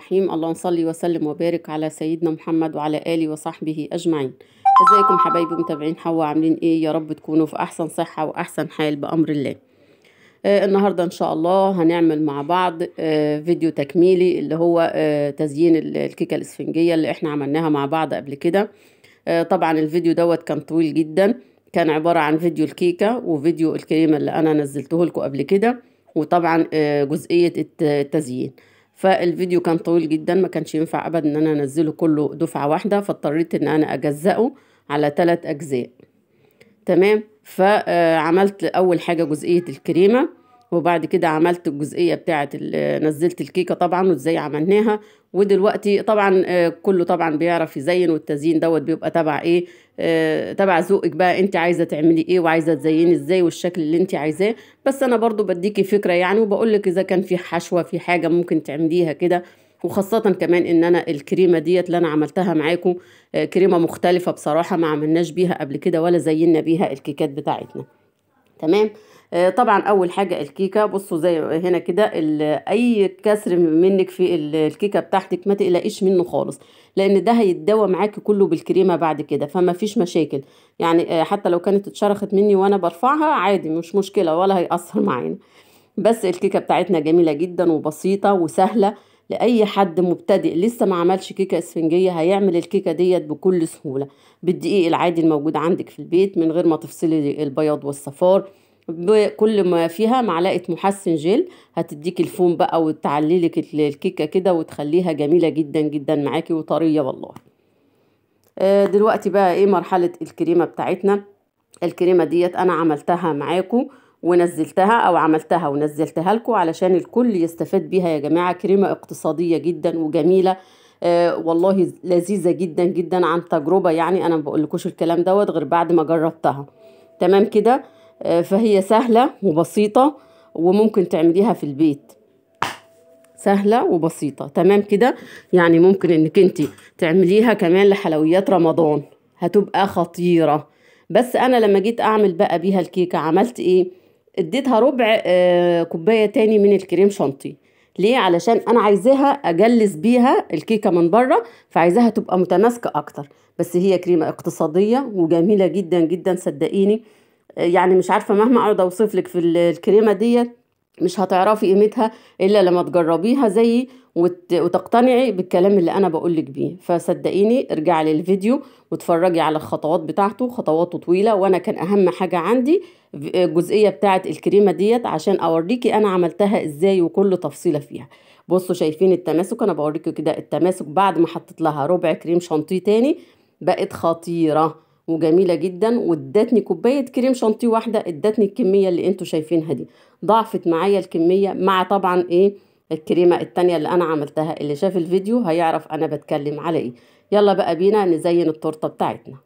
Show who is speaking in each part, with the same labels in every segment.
Speaker 1: الرحيم اللهم صل وسلم وبارك على سيدنا محمد وعلى آله وصحبه أجمعين ازيكم حبايبي متابعين حوا عاملين ايه يا رب تكونوا في احسن صحة واحسن حال بأمر الله آه النهاردة ان شاء الله هنعمل مع بعض آه فيديو تكميلي اللي هو آه تزيين الكيكة الاسفنجية اللي احنا عملناها مع بعض قبل كده آه طبعا الفيديو دوت كان طويل جدا كان عبارة عن فيديو الكيكة وفيديو الكريمة اللي انا نزلته لكم قبل كده وطبعا آه، جزئية التزيين فالفيديو كان طويل جدا ما كانش ينفع ابدا ان انا انزله كله دفعه واحده فاضطريت ان انا اجزئه على ثلاث اجزاء تمام فعملت اول حاجه جزئيه الكريمه وبعد كده عملت الجزئيه بتاعه نزلت الكيكه طبعا وازاي عملناها ودلوقتي طبعا آه، كله طبعا بيعرف يزين والتزيين دوت بيبقى تبع ايه آه، تبع ذوقك بقى انت عايزه تعملي ايه وعايزه تزيني ازاي والشكل اللي انت عايزاه بس انا برضو بديكي فكره يعني وبقول اذا كان في حشوه في حاجه ممكن تعمليها كده وخاصة كمان ان انا الكريمة ديت اللي انا عملتها معاكم آه، كريمة مختلفة بصراحة ما عملناش بيها قبل كده ولا زينا بيها الكيكات بتاعتنا تمام آه، طبعا اول حاجه الكيكه بصوا زي هنا كده اي كسر منك في الكيكه بتاعتك ما تقلقيش منه خالص لان ده هيتداوى معاكي كله بالكريمه بعد كده فما فيش مشاكل يعني آه، حتى لو كانت اتشرخت مني وانا برفعها عادي مش مشكله ولا هيأثر معانا بس الكيكه بتاعتنا جميله جدا وبسيطه وسهله لاي حد مبتدئ لسه ما عملش كيكه اسفنجيه هيعمل الكيكه ديت بكل سهوله بالدقيق العادي الموجود عندك في البيت من غير ما تفصلي البياض والصفار بكل ما فيها معلقه محسن جيل هتديك الفوم بقى وتعلي لك الكيكه كده وتخليها جميله جدا جدا معاكي وطريه والله آه، دلوقتي بقى ايه مرحله الكريمه بتاعتنا الكريمه ديت انا عملتها معاكم ونزلتها او عملتها ونزلتها لكم علشان الكل يستفاد بيها يا جماعه كريمه اقتصاديه جدا وجميله آه والله لذيذه جدا جدا عن تجربه يعني انا ما بقولكوش الكلام دوت غير بعد ما جربتها تمام كده آه، فهي سهلة وبسيطة وممكن تعمليها في البيت سهلة وبسيطة تمام كده يعني ممكن انك انت تعمليها كمان لحلويات رمضان هتبقى خطيرة بس انا لما جيت اعمل بقى بيها الكيكة عملت ايه اديتها ربع آه كوباية تاني من الكريم شانتي ليه علشان انا عايزاها اجلس بيها الكيكه من بره فعايزاها تبقى متماسكه اكتر بس هي كريمه اقتصاديه وجميله جدا جدا صدقيني يعني مش عارفه مهما اقعد اوصف لك في الكريمه ديت مش هتعرفي قيمتها الا لما تجربيها زيي وتقتنعي بالكلام اللي انا بقولك بيه فصدقيني ارجعي للفيديو واتفرجي على الخطوات بتاعته خطواته طويله وانا كان اهم حاجه عندي الجزئيه بتاعه الكريمه ديت عشان اوريكي انا عملتها ازاي وكل تفصيله فيها بصوا شايفين التماسك انا بوريكم كده التماسك بعد ما حطيت لها ربع كريم شانتيه تاني بقت خطيره وجميله جدا وادتني كوبايه كريم شانتيه واحده ادتني الكميه اللي انتم شايفينها دي ضعفت معايا الكميه مع طبعا ايه الكريمه التانية اللي انا عملتها اللي شاف الفيديو هيعرف انا بتكلم على ايه يلا بقى بينا نزين التورته بتاعتنا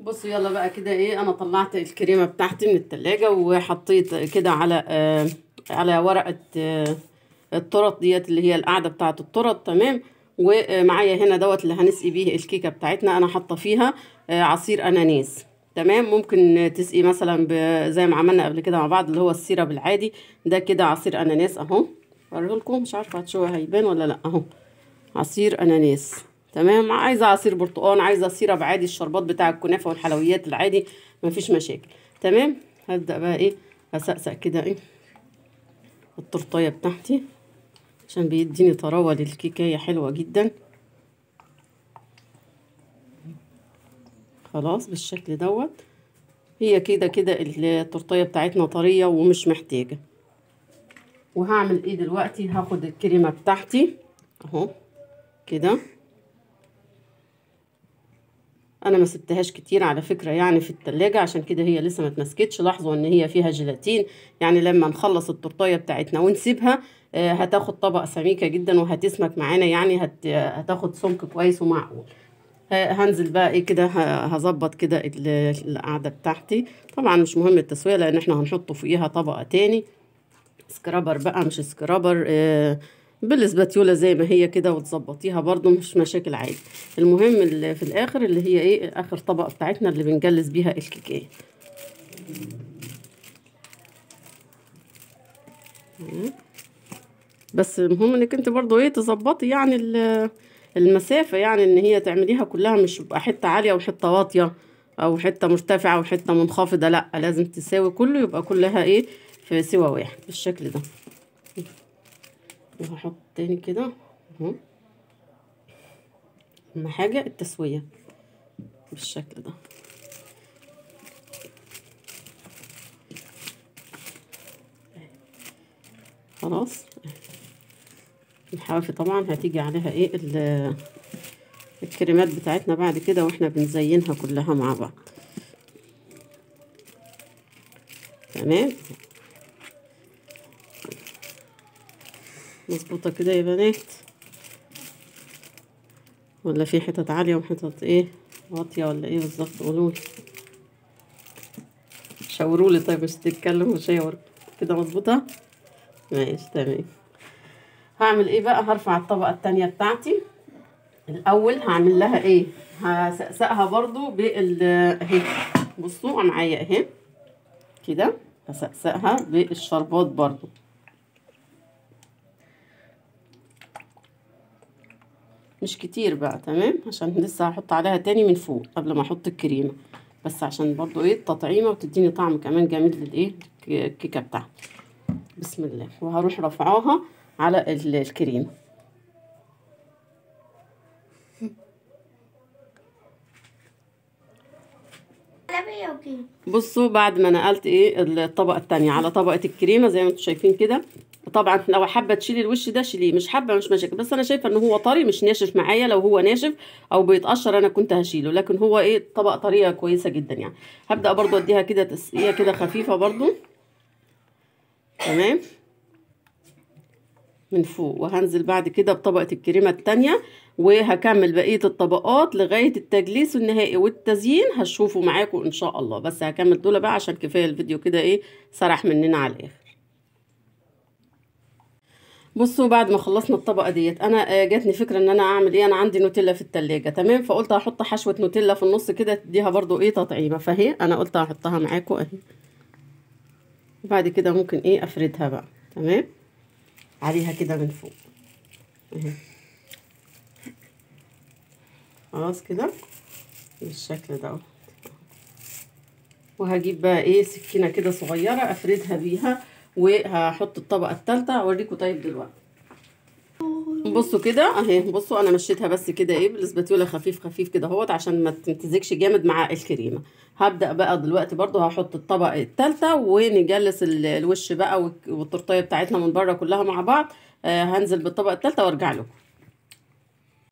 Speaker 1: بصوا يلا بقى كده ايه انا طلعت الكريمه بتاعتي من التلاجة وحطيت كده على آه على ورقه آه الترط ديت اللي هي القاعده بتاعه الترط تمام ومعايا هنا دوت اللي هنسقي بيه الكيكه بتاعتنا انا حاطه فيها آه، عصير اناناس تمام ممكن تسقي مثلا زي ما عملنا قبل كده مع بعض اللي هو السيرب العادي ده كده عصير اناناس اهو اوريهولكم مش عارفه هتشوه هيبان ولا لا اهو عصير اناناس تمام عايزه عصير برتقال عايزه سيرب عادي الشربات بتاع الكنافه والحلويات العادي مفيش مشاكل تمام هبدا بقى ايه اسقسق كده ايه التورتيه بتاعتي عشان بيديني طراوة للكيكاية حلوة جدا خلاص بالشكل دوت هي كده كده التورتيه بتاعتنا طريه ومش محتاجه وهعمل ايه دلوقتي هاخد الكريمه بتاعتي اهو كده انا ما سبتهاش كتير على فكره يعني في التلاجة عشان كده هي لسه ما اتمسكتش لاحظوا ان هي فيها جيلاتين يعني لما نخلص التورتيه بتاعتنا ونسيبها آه، هتاخد طبق سميكه جدا وهتسمك معانا يعني هت... هتاخد سمك كويس ومعقول هنزل بقى ايه كده هظبط كده القعده بتاعتي طبعا مش مهم التسويه لان احنا هنحط فوقيها طبقه تاني سكرابر بقى مش سكرابر آه، بالاسباتيولا زي ما هي كده وتظبطيها برده مش مشاكل عادي المهم اللي في الاخر اللي هي ايه اخر طبقه بتاعتنا اللي بنجلس بيها الكيكيه بس المهم انك انت برضو ايه تظبطي يعني المسافه يعني ان هي تعمليها كلها مش بقى حته عاليه وحته واطيه او حته مرتفعه وحته منخفضه لا لازم تساوي كله يبقى كلها ايه في سوى واحد بالشكل ده وهحط تاني كده اهو اهم حاجه التسويه بالشكل ده خلاص الحواف طبعا هتيجي عليها ايه الكريمات بتاعتنا بعد كده واحنا بنزينها كلها مع بعض تمام مظبوطه كده يا بنات ولا في حتت عاليه وحتت ايه واطيه ولا ايه بالظبط قولولي شاورولي طيب مش تتكلموا وشاور كده مظبوطه ماشي تمام هعمل ايه بقى هرفع الطبقة التانية بتاعتي الاول هعمل لها ايه هسقسقها برضو بال اهي بصوا معايا اهي كده هسقسقها بالشربات برضو مش كتير بقى تمام عشان لسه هحط عليها تاني من فوق قبل ما احط الكريمه بس عشان برضو ايه التطعيمه وتديني طعم كمان جميل للايه الكيكه بتاعتي بسم الله وهروح رافعاها على الكريم بصوا بعد ما نقلت ايه الطبقه الثانيه على طبقه الكريمه زي ما انتم شايفين كده طبعا لو حابه تشيلي الوش ده شيليه مش حابه مش مشاكل بس انا شايفه ان هو طري مش ناشف معايا لو هو ناشف او بيتقشر انا كنت هشيله لكن هو ايه طبقه طريه كويسه جدا يعني هبدا برضو اديها كده تسقيه كده خفيفه برضو تمام من فوق وهنزل بعد كده بطبقة الكريمة التانية وهكمل بقية الطبقات لغاية التجليس النهائي والتزيين هشوفه معاكم ان شاء الله بس هكمل دول بقى عشان كفاية الفيديو كده ايه سرح مننا على الاخر بصوا بعد ما خلصنا الطبقه ديت انا آه، جاتني فكره ان انا اعمل ايه انا عندي نوتيلا في التلاجة تمام فقلت هحط حشوه نوتيلا في النص كده تديها برضو ايه تطعيمه فهي انا قلت هحطها معاكم اهي وبعد كده ممكن ايه افردها بقى تمام عليها كده من فوق اهي خلاص كده بالشكل ده وهجيب بقى ايه سكينه كده صغيره افردها بيها وهحط الطبقه الثالثه اوريكم طيب دلوقتي بصوا كده اهي بصوا انا مشيتها بس كده ايه بالاسباتيولا خفيف خفيف كده اهوت عشان ما تمتزجش جامد مع الكريمه هبدا بقى دلوقتي برضو هحط الطبق الثالثه ونجلس الوش بقى والتورتيه بتاعتنا من بره كلها مع بعض آه هنزل بالطبق الثالثه وارجع لكم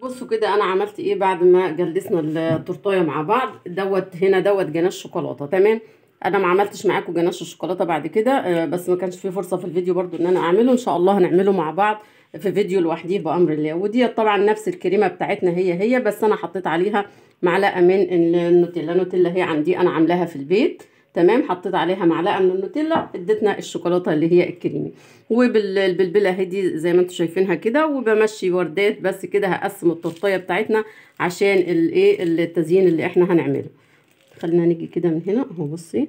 Speaker 1: بصوا كده انا عملت ايه بعد ما جلسنا التورتايه مع بعض دوت هنا دوت جناش شوكولاته تمام انا ما عملتش معاكم جناش الشوكولاته بعد كده آه، بس ما كانش في فرصه في الفيديو برضو ان انا اعمله ان شاء الله هنعمله مع بعض في فيديو لوحديه بامر الله ودي طبعا نفس الكريمه بتاعتنا هي هي بس انا حطيت عليها معلقه من النوتيلا النوتيلا هي عندي انا عاملاها في البيت تمام حطيت عليها معلقه من النوتيلا اديتنا الشوكولاته اللي هي الكريمي وبالبلبله اهي دي زي ما انتم شايفينها كده وبمشي وردات بس كده هقسم التورتيه بتاعتنا عشان الايه التزيين اللي احنا هنعمله خلينا نيجي كده من هنا اهو بصي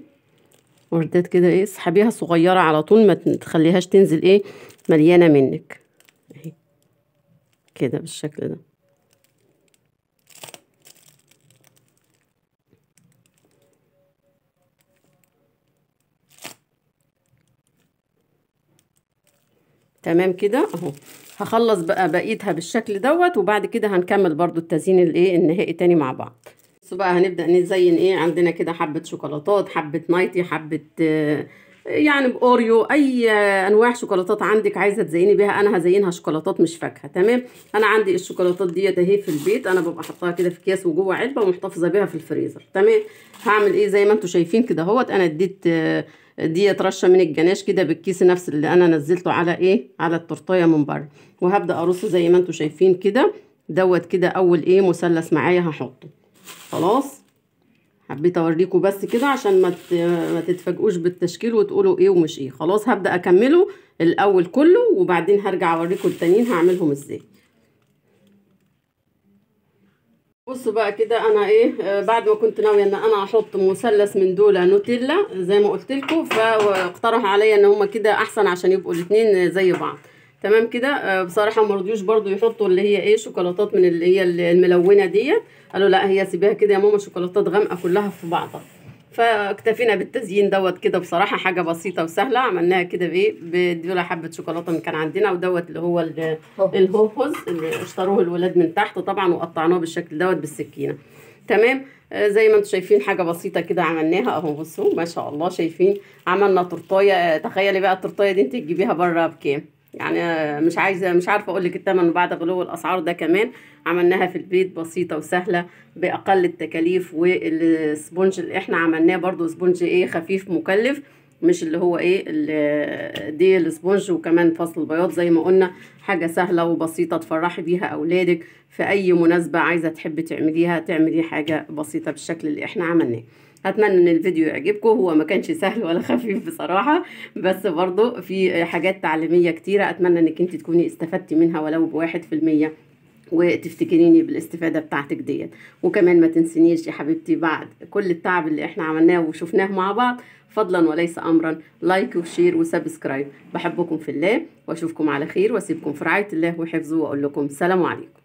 Speaker 1: وردات كده ايه اسحبيها صغيره على طول ما تخليهاش تنزل ايه مليانه منك اهي كده بالشكل ده تمام كده اهو هخلص بقى بقيتها بالشكل دوت وبعد كده هنكمل برضو التزيين الايه النهائي تاني مع بعض بصوا بقى هنبدأ نزين ايه عندنا كده حبة شوكولاتات حبة نايتي حبة آه، يعني باوريو اي انواع شوكولاتات عندك عايزه تزيني بيها انا هزينها شوكولاتات مش فاكهه تمام انا عندي الشوكولاتات ديت اهي في البيت انا ببقى حطاها كده في اكياس وجوه علبه ومحتفظه بيها في الفريزر تمام هعمل ايه زي ما انتم شايفين كده اهوت انا اديت آه، ديت رشه من الجناش كده بالكيس نفس اللي انا نزلته على ايه على التورتايه من بره وهبدا ارصه زي ما انتم شايفين كده دوت كده اول ايه مثلث معايا هحطه خلاص حبيت اوريكم بس كده عشان ما تتفاجئوش بالتشكيل وتقولوا ايه ومش ايه خلاص هبدا اكمله الاول كله وبعدين هرجع اوريكم التانيين هعملهم ازاي بصوا بقى كده انا ايه بعد ما كنت ناويه ان انا احط مثلث من دول نوتيلا زي ما قلت لكم فاقترح عليا ان هما كده احسن عشان يبقوا الاثنين زي بعض تمام كده آه، بصراحه ما رضيوش برضو يحطوا اللي هي ايه شوكولاتات من اللي هي الملونه ديت قالوا لا هي سيبيها كده يا ماما شوكولاتات غامقه كلها في بعضها فاكتفينا بالتزيين دوت كده بصراحه حاجه بسيطه وسهله عملناها كده بايه بديولا حبه شوكولاته من كان عندنا ودوت اللي هو الهوهوز اللي اشتروه الولاد من تحت طبعا وقطعناه بالشكل دوت بالسكينه تمام آه، زي ما انتم شايفين حاجه بسيطه كده عملناها اهو بصوا ما شاء الله شايفين عملنا تورتايه آه، تخيلي بقى التورتايه دي انت تجيبيها بره بكام يعني مش عايزه مش عارفه اقول لك الثمن بعد غلو الاسعار ده كمان عملناها في البيت بسيطه وسهله باقل التكاليف والسبونج اللي احنا عملناه برضو سبونج ايه خفيف مكلف مش اللي هو ايه دي السبونج وكمان فصل البياض زي ما قلنا حاجة سهلة وبسيطة تفرحي بيها أولادك في أي مناسبة عايزة تحبي تعمليها تعملي حاجة بسيطة بالشكل اللي احنا عملناه اتمنى ان الفيديو يعجبكم هو ما كانش سهل ولا خفيف بصراحه بس برضو في حاجات تعليميه كتيره اتمنى انك انت تكوني استفدتي منها ولو بواحد في المية وتفتكريني بالاستفادة بتاعتك ديت وكمان ما تنسينيش يا حبيبتي بعد كل التعب اللي احنا عملناه وشفناه مع بعض فضلا وليس امرا لايك وشير وسبسكرايب بحبكم في الله واشوفكم على خير واسيبكم في رعاية الله وحفظه واقول لكم سلام عليكم